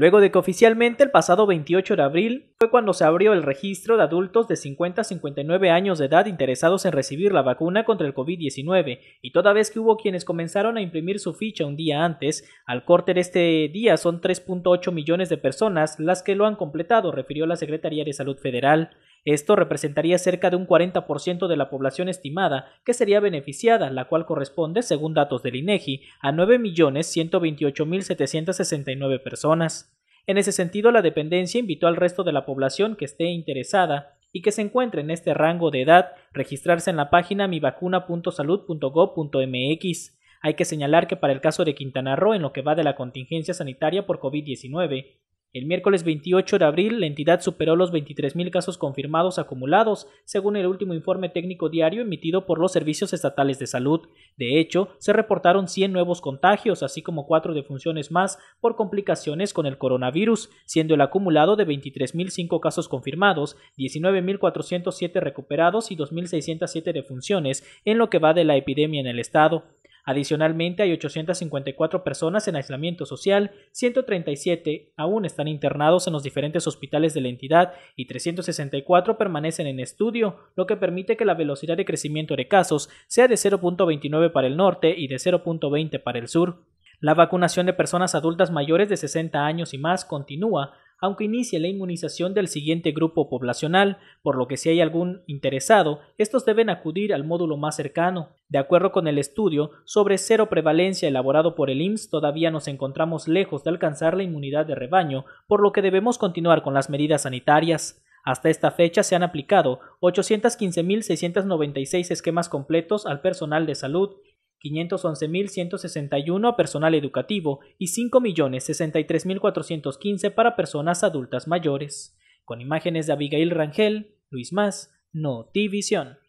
luego de que oficialmente el pasado 28 de abril fue cuando se abrió el registro de adultos de 50 a 59 años de edad interesados en recibir la vacuna contra el COVID-19, y toda vez que hubo quienes comenzaron a imprimir su ficha un día antes, al corte de este día son 3.8 millones de personas las que lo han completado, refirió la Secretaría de Salud Federal. Esto representaría cerca de un 40% de la población estimada que sería beneficiada, la cual corresponde, según datos del INEGI, e a 9.128.769 personas. En ese sentido, la dependencia invitó al resto de la población que esté interesada y que se encuentre en este rango de edad registrarse en la página mivacuna.salud.gov.mx. Hay que señalar que para el caso de Quintana Roo, en lo que va de la contingencia sanitaria por COVID-19, el miércoles 28 de abril, la entidad superó los 23.000 casos confirmados acumulados, según el último informe técnico diario emitido por los servicios estatales de salud. De hecho, se reportaron 100 nuevos contagios, así como cuatro defunciones más por complicaciones con el coronavirus, siendo el acumulado de 23.005 casos confirmados, 19.407 recuperados y 2.607 defunciones en lo que va de la epidemia en el estado. Adicionalmente, hay 854 personas en aislamiento social, 137 aún están internados en los diferentes hospitales de la entidad y 364 permanecen en estudio, lo que permite que la velocidad de crecimiento de casos sea de 0.29 para el norte y de 0.20 para el sur. La vacunación de personas adultas mayores de 60 años y más continúa, aunque inicie la inmunización del siguiente grupo poblacional, por lo que si hay algún interesado, estos deben acudir al módulo más cercano. De acuerdo con el estudio sobre cero prevalencia elaborado por el IMSS, todavía nos encontramos lejos de alcanzar la inmunidad de rebaño, por lo que debemos continuar con las medidas sanitarias. Hasta esta fecha se han aplicado 815.696 esquemas completos al personal de salud 511.161 personal educativo y 5.063.415 para personas adultas mayores. Con imágenes de Abigail Rangel, Luis Más, Notivisión.